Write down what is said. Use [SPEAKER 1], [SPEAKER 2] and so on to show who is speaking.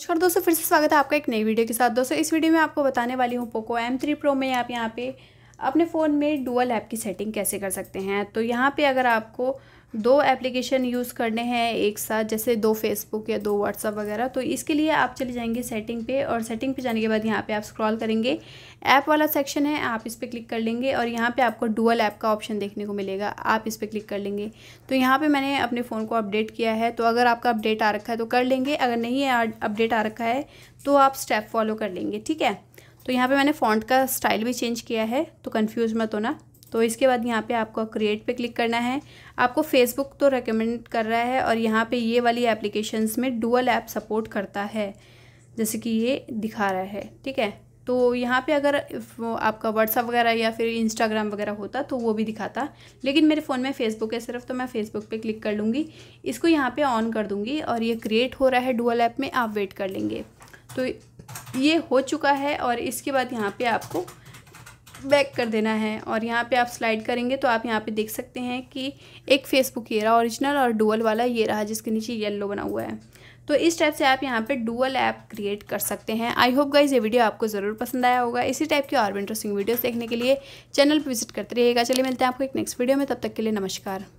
[SPEAKER 1] नमस्कार दोस्तों फिर से स्वागत है आपका एक नई वीडियो के साथ दोस्तों इस वीडियो में आपको बताने वाली हूँ पोको एम थ्री प्रो में आप यहाँ पे अपने फ़ोन में डुअल ऐप की सेटिंग कैसे कर सकते हैं तो यहाँ पे अगर आपको दो एप्लीकेशन यूज़ करने हैं एक साथ जैसे दो फेसबुक या दो व्हाट्सअप वगैरह तो इसके लिए आप चले जाएंगे सेटिंग पे और सेटिंग पे जाने के बाद यहाँ पे आप स्क्रॉल करेंगे ऐप वाला सेक्शन है आप इस पर क्लिक कर लेंगे और यहाँ पे आपको डुअल ऐप का ऑप्शन देखने को मिलेगा आप इस पर क्लिक कर लेंगे तो यहाँ पर मैंने अपने फ़ोन को अपडेट किया है तो अगर आपका अपडेट आ रखा है तो कर लेंगे अगर नहीं अपडेट आ रखा है तो आप स्टेप फॉलो कर लेंगे ठीक है तो यहाँ पे मैंने फ़ॉन्ट का स्टाइल भी चेंज किया है तो कंफ्यूज मत होना तो इसके बाद यहाँ पे आपको क्रिएट पे क्लिक करना है आपको फेसबुक तो रेकमेंड कर रहा है और यहाँ पे ये वाली एप्लीकेशंस में डुअल ऐप सपोर्ट करता है जैसे कि ये दिखा रहा है ठीक है तो यहाँ पे अगर आपका व्हाट्सअप वगैरह या फिर इंस्टाग्राम वगैरह होता तो वो भी दिखाता लेकिन मेरे फ़ोन में फेसबुक है सिर्फ तो मैं फेसबुक पे क्लिक कर लूँगी इसको यहाँ पे ऑन कर दूँगी और ये क्रिएट हो रहा है डुअल ऐप में आप वेट कर लेंगे तो ये हो चुका है और इसके बाद यहाँ पे आपको बैक कर देना है और यहाँ पे आप स्लाइड करेंगे तो आप यहाँ पे देख सकते हैं कि एक फेसबुक ये रहा ओरिजिनल और डुअल वाला ये रहा जिसके नीचे येलो बना हुआ है तो इस टाइप से आप यहाँ पे डुअल ऐप क्रिएट कर सकते हैं आई होप गाइज ये वीडियो आपको ज़रूर पसंद आया होगा इसी टाइप की और भी इंटरेस्टिंग वीडियोज़ देखने के लिए चैनल पर विजिट करते रहेगा चलिए मिलते हैं आपको एक नेक्स्ट वीडियो में तब तक के लिए नमस्कार